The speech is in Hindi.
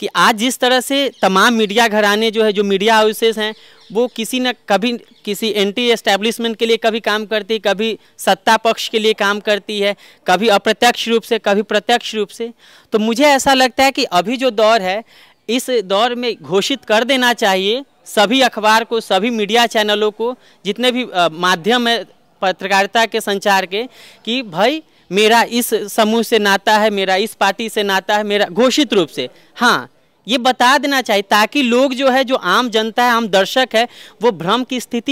कि आज जिस तरह से तमाम मीडिया घराने जो है जो मीडिया हाउसेस हैं वो किसी न कभी किसी एंटी एस्टैब्लिशमेंट के लिए कभी काम करती कभी सत्ता पक्ष के लिए काम करती है कभी अप्रत्यक्ष रूप से कभी प्रत्यक्ष रूप से तो मुझे ऐसा लगता है कि अभी जो दौर है इस दौर में घोषित कर देना चाहिए सभी अखबार को सभी मीडिया चैनलों को जितने भी माध्यम है पत्रकारिता के संचार के कि भाई मेरा इस समूह से नाता है मेरा इस पार्टी से नाता है मेरा घोषित रूप से हाँ ये बता देना चाहिए ताकि लोग जो है जो आम जनता है आम दर्शक है वो भ्रम की स्थिति में